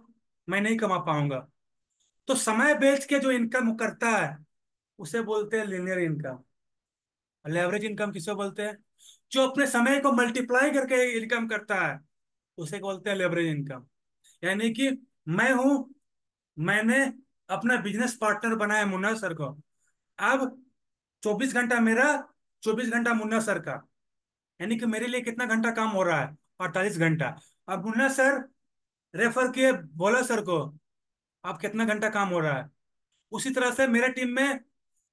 Speaker 1: मैं नहीं कमा पाऊंगा तो समय बेच के जो इनकम करता है उसे बोलते हैं लिनियर इनकम लेवरेज इनकम किसे बोलते हैं जो अपने समय को मल्टीप्लाई करके इनकम करता है उसे बोलते हैं लेवरेज इनकम यानी कि मैं हूं मैंने अपना बिजनेस पार्टनर बनाया मुन्ना सर को अब 24 घंटा मेरा 24 घंटा मुन्ना सर का यानी कि मेरे लिए कितना घंटा काम हो रहा है अड़तालीस घंटा अब मुन्ना सर रेफर किए बोला सर को अब कितना घंटा काम हो रहा है उसी तरह से मेरे टीम में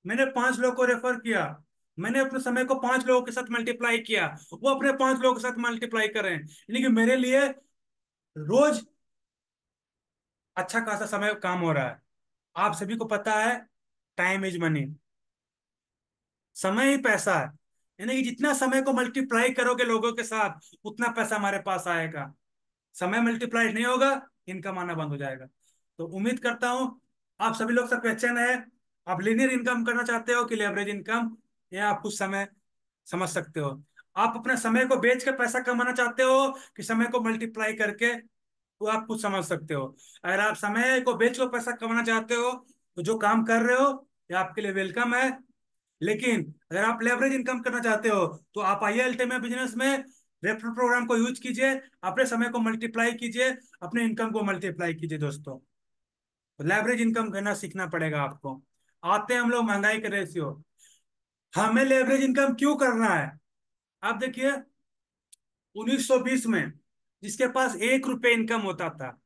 Speaker 1: मैंने पांच लोग को रेफर किया मैंने अपने समय को पांच लोगों के साथ मल्टीप्लाई किया वो अपने पांच लोगों के साथ मल्टीप्लाई करें यानी कि मेरे लिए रोज अच्छा खासा समय काम हो रहा है आप सभी को पता है टाइम इज मनी समय ही पैसा है यानी कि जितना समय को मल्टीप्लाई करोगे लोगों के साथ उतना पैसा हमारे पास आएगा समय मल्टीप्लाई नहीं होगा इनकम आना बंद हो जाएगा तो उम्मीद करता हूँ आप सभी लोग का क्वेश्चन है आप लिनियर इनकम करना चाहते हो कि लेवरेज इनकम या आप कुछ समय समझ सकते हो आप अपने समय को बेच कर पैसा कमाना चाहते हो कि समय को मल्टीप्लाई करके तो आप कुछ समझ सकते हो अगर आप समय को बेच को पैसा कमाना चाहते हो तो जो काम कर रहे हो ये आपके लिए वेलकम है लेकिन अगर आप लेवरेज इनकम करना चाहते हो तो आप आई एल बिजनेस में रेफर प्रोग्राम को यूज कीजिए अपने समय को मल्टीप्लाई कीजिए अपने इनकम को मल्टीप्लाई कीजिए दोस्तों तो लेवरेज इनकम करना सीखना पड़ेगा आपको आते हैं हम लोग महंगाई के रेशियो हमें लेवरेज इनकम क्यों करना है आप देखिए 1920 में जिसके पास एक रुपये इनकम होता था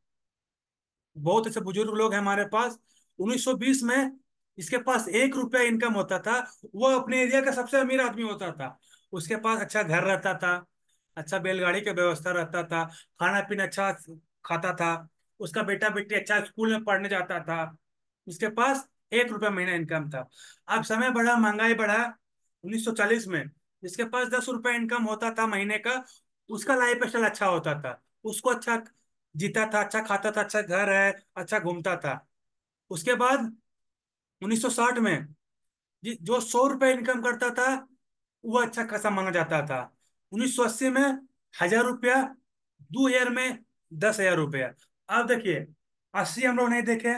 Speaker 1: बहुत ऐसे बुजुर्ग लोग हैं हमारे पास 1920 में इसके पास एक रुपया इनकम होता था वो अपने एरिया का सबसे अमीर आदमी होता था उसके पास अच्छा घर रहता था अच्छा बैलगाड़ी का व्यवस्था रहता था खाना पीना अच्छा खाता था उसका बेटा बेटी अच्छा स्कूल में पढ़ने जाता था उसके पास एक रुपया महीना इनकम था अब समय बढ़ा महंगाई बढ़ा 1940 में जिसके पास दस रुपया इनकम होता था महीने का तो उसका लाइफ स्टाइल अच्छा होता था उसको अच्छा जीता था अच्छा खाता था अच्छा घर है अच्छा घूमता था उसके बाद 1960 में जो सौ रुपये इनकम करता था वो अच्छा खासा माना जाता था 1980 में हजार रुपया दो हजार में दस हजार रुपया अब देखिए अस्सी हम लोग नहीं देखे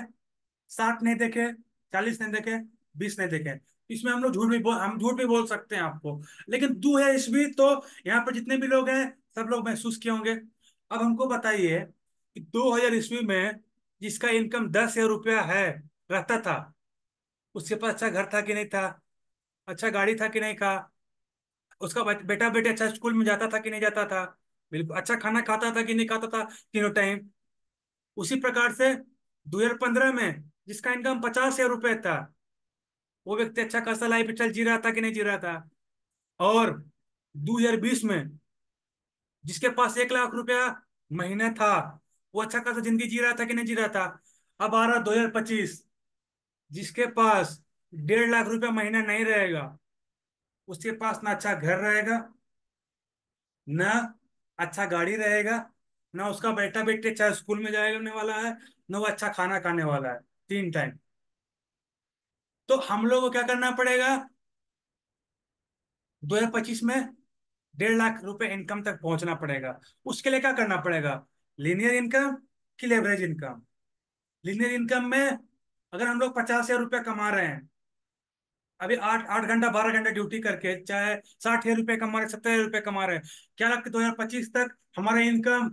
Speaker 1: साठ नहीं देखे चालीस नहीं देखे बीस नहीं देखे इसमें हम लोग झूठ भी बोल हम झूठ भी बोल सकते हैं आपको लेकिन दो है इसमें तो यहाँ पर जितने भी लोग हैं सब लोग महसूस किए होंगे अब हमको बताइए कि दो हजार ईस्वी में जिसका इनकम दस हजार रुपया है रहता था उसके पास अच्छा घर था कि नहीं था अच्छा गाड़ी था कि नहीं था उसका बेटा बेटे अच्छा स्कूल में जाता था कि नहीं जाता था बिल्कुल अच्छा खाना खाता था कि नहीं खाता था तीनों टाइम उसी प्रकार से दो हजार पंद्रह में जिसका इनकम पचास हजार रुपये था वो व्यक्ति अच्छा खासा लाइफ स्टाइल जी रहा था कि नहीं जी रहा था और दो हजार बीस में जिसके पास एक लाख रुपया महीना था वो अच्छा खासा जिंदगी जी रहा था कि नहीं जी रहा था अब आ रहा दो हजार पच्चीस जिसके पास डेढ़ लाख रुपया महीना नहीं रहेगा उसके पास ना अच्छा घर रहेगा ना अच्छा गाड़ी रहेगा ना उसका बेटा बेटी अच्छा स्कूल में जाने वाला है ना वो अच्छा खाना खाने वाला है तीन टाइम तो हम लोग को क्या करना पड़ेगा दो हजार पच्चीस में डेढ़ लाख रुपए इनकम तक पहुंचना पड़ेगा उसके लिए क्या करना पड़ेगा लीनियर इनकम की लेवरेज इनकम लीनियर इनकम में अगर हम लोग पचास हजार रुपया कमा रहे हैं अभी आठ आठ घंटा बारह घंटा ड्यूटी करके चाहे साठ हजार रुपये कमा रहे सत्तर हजार रुपये कमा रहे हैं क्या लगता दो हजार पच्चीस तक हमारा इनकम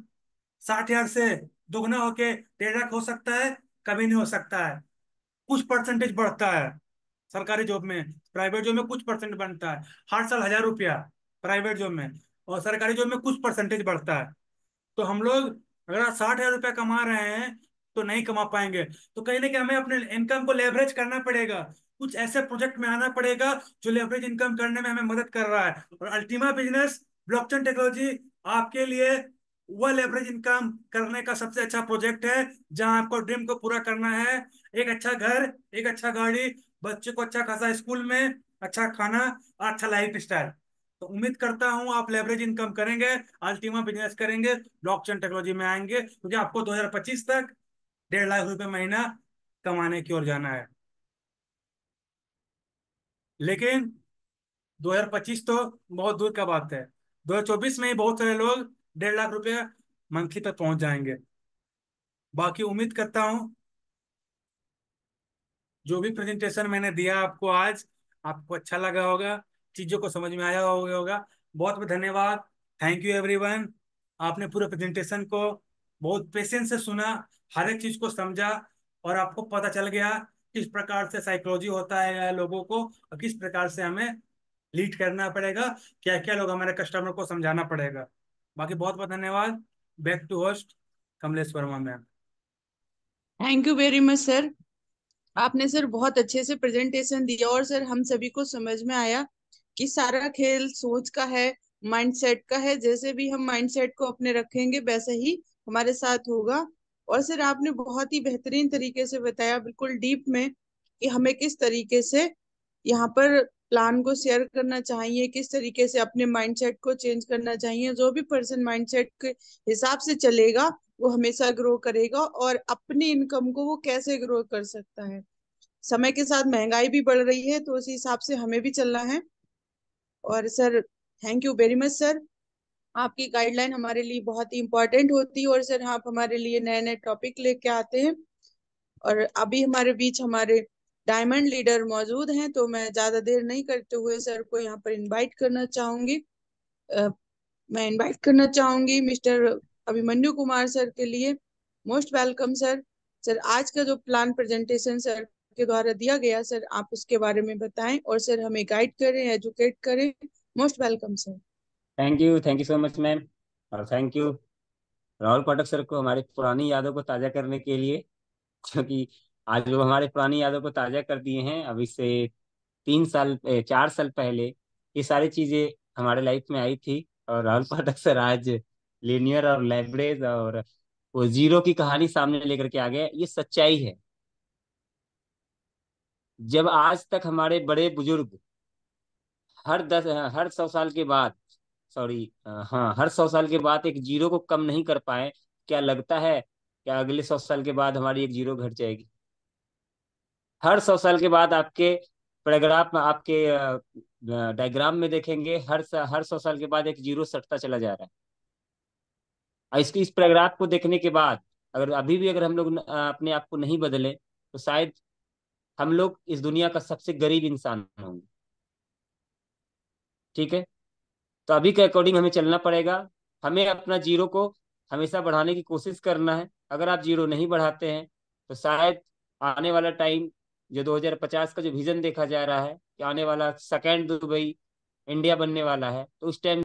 Speaker 1: साठ हजार से दोगुना होके डेढ़ लाख हो सकता है कभी नहीं हो सकता है कुछ परसेंटेज बढ़ता है सरकारी जॉब में प्राइवेट जॉब में कुछ परसेंट बनता है हर साल हजार रुपया प्राइवेट जॉब में और सरकारी जॉब में कुछ परसेंटेज बढ़ता है तो हम लोग अगर आप साठ हजार रुपया कमा रहे हैं तो नहीं कमा पाएंगे तो कहीं ना कहीं हमें अपने इनकम को लेवरेज करना पड़ेगा कुछ ऐसे प्रोजेक्ट में आना पड़ेगा जो लेवरेज इनकम करने में हमें मदद कर रहा है और अल्टीमा बिजनेस ब्लॉकचेन टेक्नोलॉजी आपके लिए वह लेवरेज इनकम करने का सबसे अच्छा प्रोजेक्ट है जहां आपको ड्रीम को पूरा करना है एक अच्छा घर एक अच्छा गाड़ी बच्चे को अच्छा खासा स्कूल में अच्छा खाना और अच्छा लाइफ स्टाइल तो उम्मीद करता हूं आप लेवरेज इनकम करेंगे अल्टीमा बिजनेस करेंगे ब्लॉकचेन टेक्नोलॉजी में आएंगे क्योंकि तो आपको 2025 तक डेढ़ लाख रुपए महीना कमाने की ओर जाना है लेकिन 2025 तो बहुत दूर का बात है 2024 में ही बहुत सारे लोग डेढ़ लाख रुपए मंथली तक पहुंच जाएंगे बाकी उम्मीद करता हूं जो भी प्रेजेंटेशन मैंने दिया आपको आज आपको अच्छा लगा होगा चीजों को समझ में आया होगा बहुत बहुत धन्यवाद थैंक यू एवरीवन आपने पूरे प्रेजेंटेशन को बहुत पेशेंस से सुना हर एक चीज को समझा और आपको पता चल गया किस प्रकार से साइकोलॉजी होता है लोगों को और किस प्रकार से हमें लीड करना पड़ेगा क्या क्या लोग हमारे कस्टमर को समझाना पड़ेगा बाकी बहुत बहुत धन्यवाद back to host Kamlesh Verma ma'am
Speaker 2: thank you very much sir आपने सर बहुत अच्छे से प्रेजेंटेशन दिया और सर हम सभी को समझ में आया कि सारा खेल सोच का है माइंडसेट का है जैसे भी हम माइंडसेट को अपने रखेंगे वैसे ही हमारे साथ होगा और सर आपने बहुत ही बेहतरीन तरीके से बताया बिल्कुल डीप में कि हमें किस तरीके से यहाँ पर प्लान को शेयर करना चाहिए किस तरीके से अपने माइंडसेट को चेंज करना चाहिए जो भी पर्सन माइंडसेट के हिसाब से चलेगा वो हमेशा ग्रो करेगा और अपनी इनकम को वो कैसे ग्रो कर सकता है समय के साथ महंगाई भी बढ़ रही है तो उसी हिसाब से हमें भी चलना है और sir thank you very much sir आपकी गाइडलाइन हमारे लिए बहुत ही इम्पोर्टेंट होती है और सर आप हमारे लिए नए नए टॉपिक लेके आते हैं और अभी हमारे बीच हमारे डायमंड लीडर मौजूद हैं तो मैं ज़्यादा देर नहीं करते हुए सर को यहाँ पर इनवाइट करना चाहूँगी मैं इनवाइट करना चाहूँगी मिस्टर अभिमन्यु कुमार सर के लिए मोस्ट वेलकम सर सर आज का जो प्लान प्रेजेंटेशन सर आपके द्वारा दिया गया सर आप उसके बारे में बताएं और सर हमें गाइड करें एजुकेट करें most welcome sir
Speaker 3: thank you thank you so much ma'am और thank you Rahul Pathak sir को हमारी पुरानी यादों को ताज़ा करने के लिए क्योंकि आज वो हमारे पुरानी यादों को ताज़ा कर दिए हैं अभी से तीन साल चार साल पहले ये सारी चीज़ें हमारे लाइफ में आई थी और राहुल पाठक सर आज लिनियर और लेवरेज और वो जीरो की कहानी सामने लेकर के आ गए ये सच्चाई है जब आज तक हमारे बड़े बुजुर्ग हर दस हर सौ साल के बाद सॉरी हाँ हर सौ साल के बाद एक जीरो को कम नहीं कर पाए क्या लगता है क्या अगले सौ साल के बाद हमारी एक जीरो घट जाएगी हर सौ साल के बाद आपके पैराग्राफ में आपके डायग्राम में देखेंगे हर हर सौ साल के बाद एक जीरो सटता चला जा रहा है और इसकी इस पैराग्राफ को देखने के बाद अगर अभी भी अगर हम लोग अपने आप को नहीं बदले तो शायद हम लोग इस दुनिया का सबसे गरीब इंसान होंगे ठीक है तो अभी के अकॉर्डिंग हमें चलना पड़ेगा हमें अपना जीरो को हमेशा बढ़ाने की कोशिश करना है अगर आप जीरो नहीं बढ़ाते हैं तो शायद आने वाला टाइम जो 2050 का जो विजन देखा जा रहा है कि आने वाला सेकेंड दुबई इंडिया बनने वाला है तो उस टाइम